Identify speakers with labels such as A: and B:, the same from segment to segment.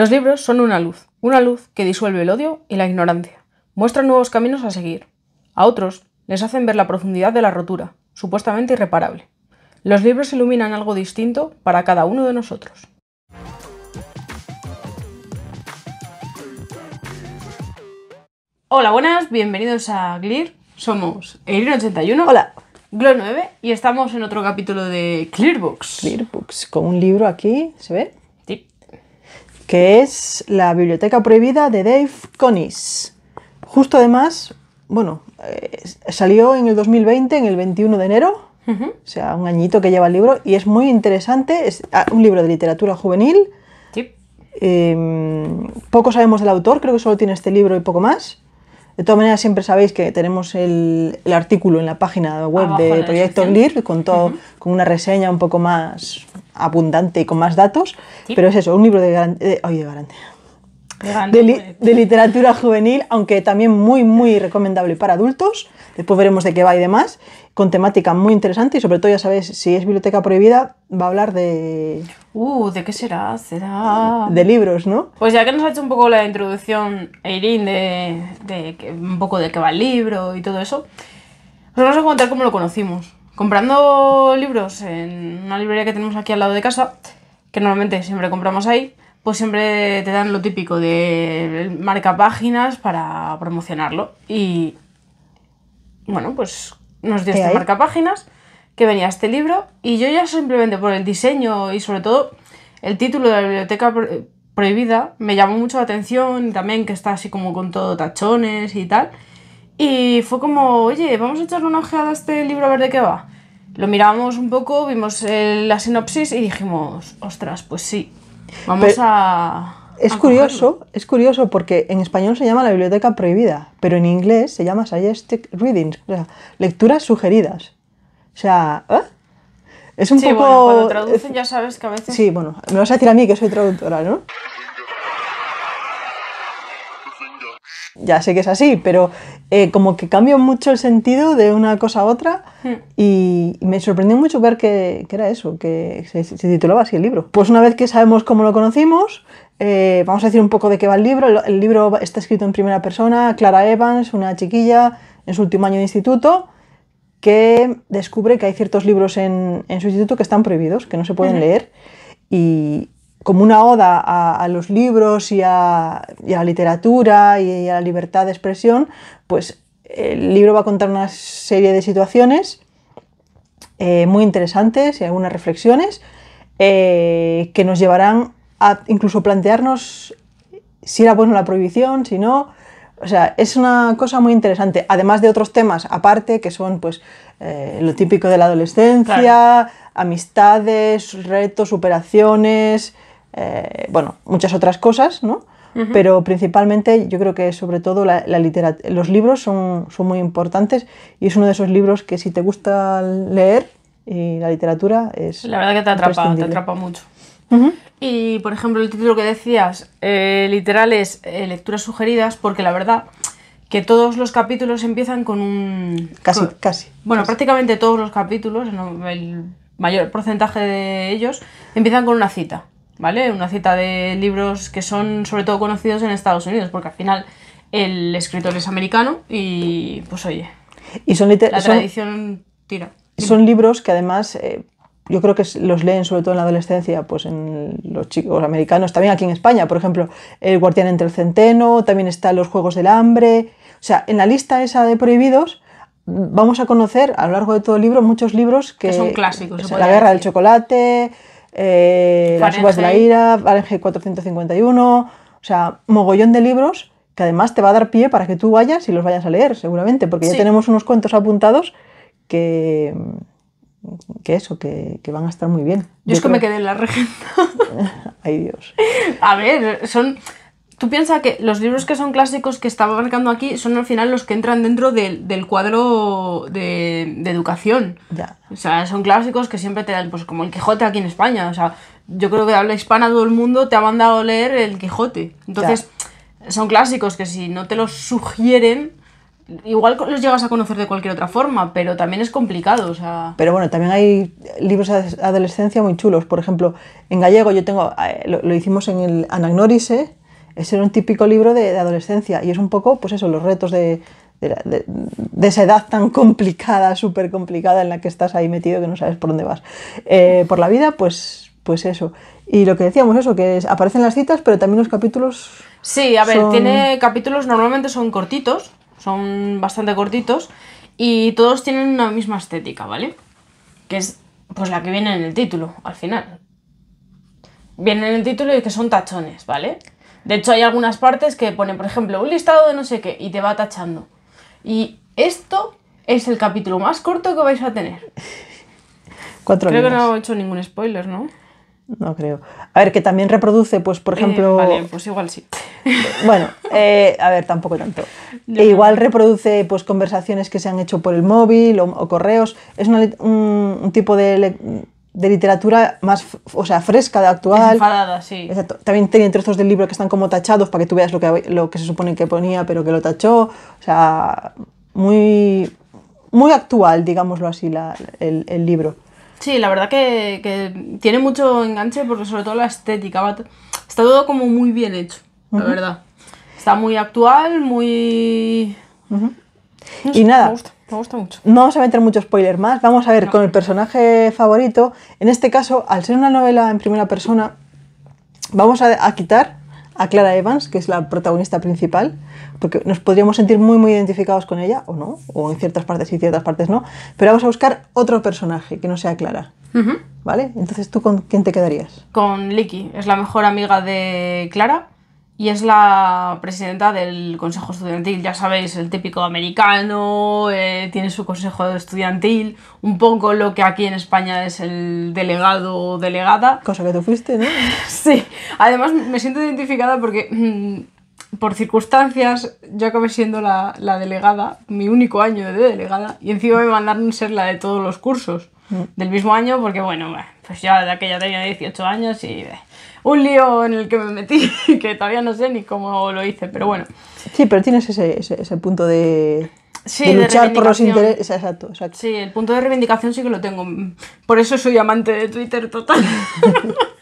A: Los libros son una luz, una luz que disuelve el odio y la ignorancia, Muestran nuevos caminos a seguir. A otros les hacen ver la profundidad de la rotura, supuestamente irreparable. Los libros iluminan algo distinto para cada uno de nosotros. Hola, buenas, bienvenidos a Glir. Somos Eirin81. Hola. Glow 9 y estamos en otro capítulo de Clearbooks.
B: Clearbooks con un libro aquí, ¿se ve? que es La Biblioteca Prohibida de Dave Conis. Justo además, bueno, eh, salió en el 2020, en el 21 de enero, o sea, un añito que lleva el libro, y es muy interesante, es ah, un libro de literatura juvenil. Em, poco sabemos del autor, creo que solo tiene este libro y poco más. De todas maneras, siempre sabéis que tenemos el, artículo en la página web de Proyecto Lir, con, todo, con una reseña un poco más abundante y con más datos, pero es eso, un libro de, de... literatura juvenil, aunque también muy, muy recomendable para adultos. Después veremos de qué va y demás, con temática muy interesante y sobre todo, ya sabéis, si es biblioteca prohibida, va a hablar de... Uh, ¿de qué será? Será... De libros, ¿no?
A: Pues ya que nos ha hecho un poco la introducción, Eirín de, un poco de qué va el libro y todo eso, nos pues vamos a contar cómo lo conocimos comprando libros en una librería que tenemos aquí al lado de casa, que normalmente siempre compramos ahí, pues siempre te dan lo típico de marca páginas para promocionarlo. Y bueno, pues nos dio este marca páginas que venía este libro y yo ya simplemente por el diseño y sobre todo el título de la biblioteca prohibida me llamó mucho la atención y también que está así como con todo tachones y tal. Y fue como, oye, vamos a echarle una ojeada a este libro a ver de qué va. Lo miramos un poco, vimos la sinopsis y dijimos, ostras, pues sí, vamos
B: a... Es curioso, es curioso porque en español se llama la biblioteca prohibida, pero en inglés se llama suggested readings, o sea, lecturas sugeridas. O sea, ¿eh? es un sí, poco... Bueno, cuando
A: traducen ya sabes que a veces... Sí,
B: bueno, me vas a decir a mí que soy traductora, ¿no? ya sé que es así, pero eh, como que cambia mucho el sentido de una cosa a otra hmm. y, me sorprendió mucho ver que, era eso, que se, titulaba así el libro. Pues una vez que sabemos cómo lo conocimos, eh, vamos a decir un poco de qué va el libro. El, libro está escrito en primera persona, Clara Evans, una chiquilla en su último año de instituto, que descubre que hay ciertos libros en, en su instituto que están prohibidos, que no se pueden leer. Y, como una oda a, los libros y a, la literatura y, a la libertad de expresión, pues el libro va a contar una serie de situaciones eh, muy interesantes y algunas reflexiones eh, que nos llevarán a incluso plantearnos si era bueno la prohibición, si no. O sea, es una cosa muy interesante, además de otros temas aparte que son pues eh, lo típico de la adolescencia, amistades, retos, superaciones, eh, bueno, muchas otras cosas, ¿no? Pero principalmente yo creo que sobre todo la, los libros son, muy importantes y es uno de esos libros que si te gusta leer y la literatura es... La verdad que te atrapa, te atrapa mucho.
A: Y por ejemplo el título que decías, literales eh, literal es eh, lecturas sugeridas, porque la verdad que todos los capítulos empiezan con un...
B: Casi, casi.
A: Bueno, prácticamente todos los capítulos, el mayor porcentaje de ellos, empiezan con una cita. Una cita de libros que son sobre todo conocidos en Estados Unidos, porque al final el escritor es americano y pues oye.
B: Y son la tradición tira, Son libros que además eh, yo creo que los leen sobre todo en la adolescencia, pues en los chicos americanos, también aquí en España, por ejemplo, El guardián entre el centeno, también están Los Juegos del Hambre. O sea, en la lista esa de prohibidos vamos a conocer a lo largo de todo el libro muchos libros que, son
A: clásicos. la guerra del
B: chocolate, eh, Las uvas de la ira, Fahrenheit 451, o sea, mogollón de libros que además te va a dar pie para que tú vayas y los vayas a leer, seguramente, porque ya tenemos unos cuentos apuntados que, que eso, que, van a estar muy bien. Yo, es que me
A: quedé en la regenta.
B: Ay Dios.
A: A ver, son Tú piensas que los libros que son clásicos que estaba marcando aquí son al final los que entran dentro del, cuadro de, educación. Ya. O sea, son clásicos que siempre te dan, pues como el Quijote aquí en España. O sea, yo creo que habla hispana todo el mundo te ha mandado leer el Quijote. Entonces, son clásicos que si no te los sugieren, igual los llegas a conocer de cualquier otra forma, pero también es complicado. O sea...
B: Pero bueno, también hay libros de adolescencia muy chulos. Por ejemplo, en gallego yo tengo, eh, lo, hicimos en el Anagnórise, ese un típico libro de, adolescencia y es un poco, pues eso, los retos de, esa edad tan complicada, súper complicada en la que estás ahí metido que no sabes por dónde vas. Eh, por la vida, pues, pues eso. Y lo que decíamos, eso, que aparecen las citas, pero también los capítulos. Sí, a ver, tiene
A: capítulos, normalmente son cortitos, son bastante cortitos, y todos tienen una misma estética, ¿vale? Que es pues la que viene en el título, al final. Viene en el título y que son tachones, ¿vale? De hecho, hay algunas partes que pone, por ejemplo, un listado de no sé qué y te va tachando. Y esto es el capítulo más corto que vais a tener.
B: Cuatro creo que no
A: he hecho ningún spoiler, ¿no?
B: No creo. A ver, que también reproduce, pues, por eh, ejemplo. vale, pues igual sí. Bueno, eh, a ver, tampoco tanto. E igual reproduce pues conversaciones que se han hecho por el móvil o, correos. Es un, tipo de de literatura más, o sea, fresca, de actual. Enfadada, sí. También tenía trozos del libro que están como tachados para que tú veas lo que, lo que se supone que ponía, pero que lo tachó. O sea, muy, muy actual, digámoslo así, el, libro.
A: Sí, la verdad que, tiene mucho enganche porque sobre todo la estética. está todo como muy bien hecho, la verdad. Está muy actual, muy...
B: y nada, me gusta mucho. No vamos a meter mucho spoiler más. Vamos a ver con el personaje favorito. En este caso, al ser una novela en primera persona, vamos a, quitar a Clara Evans, que es la protagonista principal, porque nos podríamos sentir muy muy identificados con ella, o no, o en ciertas partes y ciertas partes no, pero vamos a buscar otro personaje que no sea Clara. ¿Vale? Entonces, ¿tú con quién te quedarías?
A: Con Licky, es la mejor amiga de Clara y es la presidenta del Consejo Estudiantil. Ya sabéis, el típico americano, eh, tiene su Consejo Estudiantil, un poco lo que aquí en España es el delegado o delegada. Cosa que tú fuiste, ¿no? sí, además me siento identificada porque mm, por circunstancias yo acabé siendo la, la delegada, mi único año de delegada, y encima me mandaron ser la de todos los cursos del mismo año, porque bueno, pues ya de aquella tenía 18 años y eh, un lío en el que me metí, que todavía no sé ni cómo lo hice, pero bueno.
B: Sí, pero tienes ese, punto de, luchar por los intereses. Exacto,
A: Sí, el punto de reivindicación sí que lo tengo. Mm, por eso soy amante de Twitter total.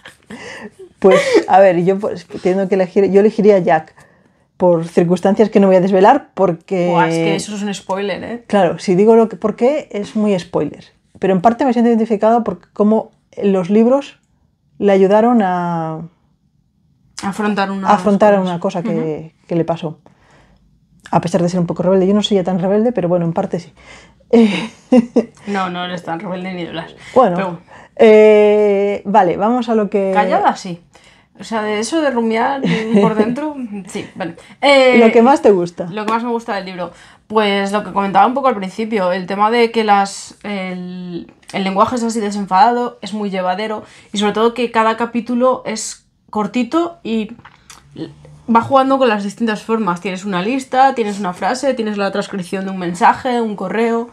B: pues, a ver, yo pues, tengo que elegir, yo elegiría a Jack. Por circunstancias que no voy a desvelar, porque. es que eso es
A: un spoiler, ¿eh?
B: Claro, si digo lo que, por qué, es muy spoiler pero en parte me siento identificado por cómo los libros le ayudaron a afrontar una, afrontar una cosa que, le pasó. A pesar de ser un poco rebelde. Yo no soy ya tan rebelde, pero bueno, en parte sí.
A: no, no eres tan rebelde ni de las. Bueno,
B: eh, vale, vamos a lo que... Callada, sí. O sea, de
A: eso de rumiar
B: por dentro, sí, vale. Eh, lo que más te gusta.
A: Lo que más me gusta del libro. Pues lo que comentaba un poco al principio, el tema de que las, el, lenguaje es así desenfadado, es muy llevadero y sobre todo que cada capítulo es cortito y va jugando con las distintas formas. Tienes una lista, tienes una frase, tienes la transcripción de un mensaje, un correo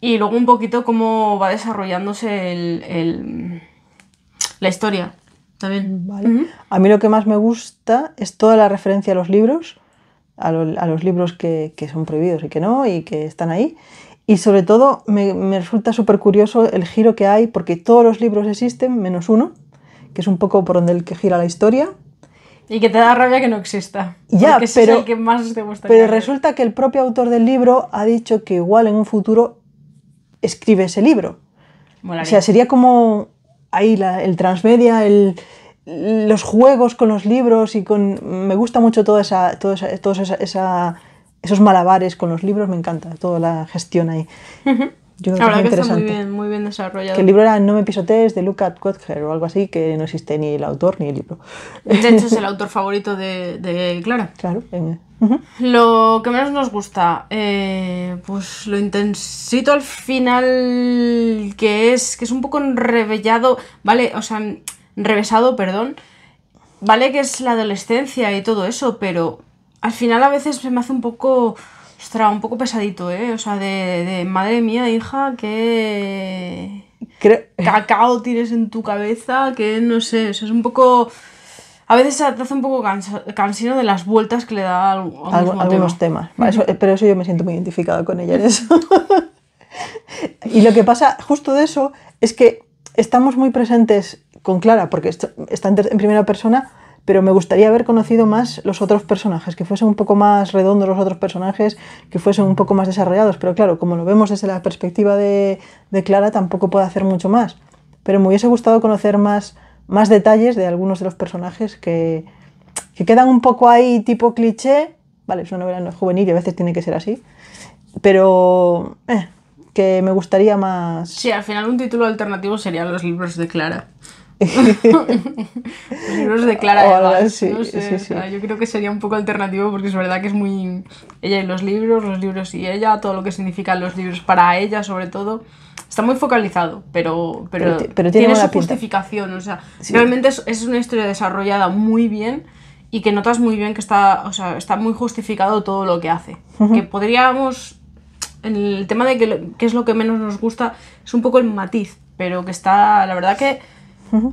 A: y luego un poquito cómo va desarrollándose
B: el, la historia. También. Vale. A mí lo que más me gusta es toda la referencia a los libros a, los libros que, son prohibidos y que no, y que están ahí. Y sobre todo me, resulta súper curioso el giro que hay, porque todos los libros existen, menos uno, que es un poco por donde el que gira la historia.
A: Y que te da rabia que no exista. Ya, pero, pero
B: resulta que el propio autor del libro ha dicho que igual en un futuro escribe ese libro. O sea, sería como ahí el transmedia, el, los juegos con los libros y con... Me gusta mucho toda esa, todos esa, esos malabares con los libros, me encanta, toda la gestión ahí. Yo la verdad que, está muy bien,
A: muy bien desarrollado. Que el libro era
B: No me pisotees de Luca Kotker o algo así, que no existe ni el autor ni el libro. De hecho, es el autor
A: favorito de, de Clara. Claro. Lo que menos nos gusta, eh, pues lo intensito al final que es, que es un poco enrebellado, ¿vale? O sea, revesado, perdón. Vale que es la adolescencia y todo eso, pero al final a veces se me hace un poco, ostras, un poco pesadito, ¿eh? O sea, de, madre mía, hija, que... Cacao tienes en tu cabeza, que no sé, o sea, es un poco... A veces te hace un poco cansino de las vueltas que le da a algunos
B: temas. pero eso yo me siento muy identificada con ella en eso. y lo que pasa justo de eso es que estamos muy presentes con Clara, porque está en, primera persona, pero me gustaría haber conocido más los otros personajes, que fuesen un poco más redondos los otros personajes, que fuesen un poco más desarrollados. Pero claro, como lo vemos desde la perspectiva de, Clara, tampoco puedo hacer mucho más. Pero me hubiese gustado conocer más, más detalles de algunos de los personajes que, quedan un poco ahí tipo cliché. Vale, es una novela juvenil y a veces tiene que ser así. Pero... Eh, que me gustaría más. Sí,
A: al final un título alternativo serían los libros de Clara libros
B: de Clara
A: yo creo que sería un poco alternativo porque es verdad que es muy ella y los libros, los libros y ella, todo lo que significan los libros para ella sobre todo. Está muy focalizado, pero, pero, pero, tiene, su justificación. O sea, realmente es, una historia desarrollada muy bien y que notas muy bien que está, o sea, está muy justificado todo lo que hace. Que podríamos... El tema de qué es lo que menos nos gusta es un poco el matiz, pero que está, la verdad que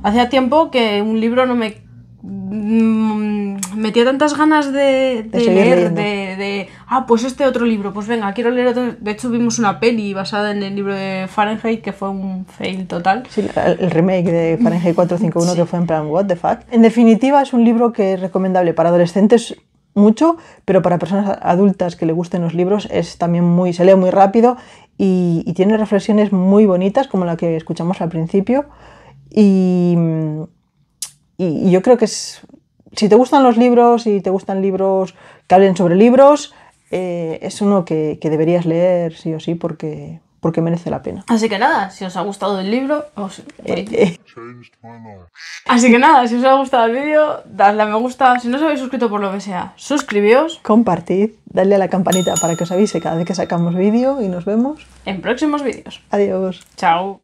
A: Hacía tiempo que un libro no me mm, metía tantas ganas de, leer, de, ah, pues este otro libro, pues venga, quiero leer otro. De hecho, vimos una peli basada en el libro de Fahrenheit que fue un fail total. Sí, el,
B: remake de Fahrenheit 451 que fue en plan, what the fuck. En definitiva, es un libro que es recomendable para adolescentes mucho, pero para personas adultas que le gusten los libros es también muy, se lee muy rápido y tiene reflexiones muy bonitas como la que escuchamos al principio. Y, y, yo creo que es, si te gustan los libros y te gustan libros que hablen sobre libros, eh, es uno que, deberías leer sí o sí porque, porque merece la pena.
A: Así que nada, si os ha gustado el libro, eh, eh. Así que nada, si os ha gustado el vídeo, dadle a me gusta. Si no os habéis suscrito por lo que sea,
B: suscribíos. Compartid, dadle a la campanita para que os avise cada vez que sacamos vídeo y nos vemos en
A: próximos vídeos. Adiós. Chao.